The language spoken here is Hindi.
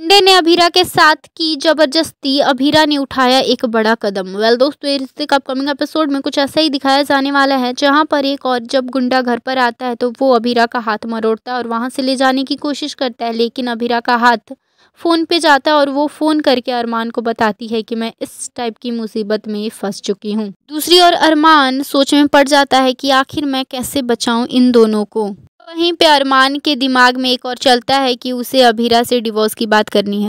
टुंडे ने अभीरा के साथ की जबरदस्ती अभीरा ने उठाया एक बड़ा कदम वेल दोस्तों अपकमिंग एपिसोड में कुछ ऐसा ही दिखाया जाने वाला है जहां पर एक और जब गुंडा घर पर आता है तो वो अभीरा का हाथ मरोड़ता है और वहां से ले जाने की कोशिश करता है लेकिन अभीरा का हाथ फ़ोन पे जाता है और वो फ़ोन करके अरमान को बताती है कि मैं इस टाइप की मुसीबत में फंस चुकी हूँ दूसरी ओर अरमान सोच में पड़ जाता है कि आखिर मैं कैसे बचाऊँ इन दोनों को वहीं पे अरमान के दिमाग में एक और चलता है कि उसे अभीरा से डिवोर्स की बात करनी है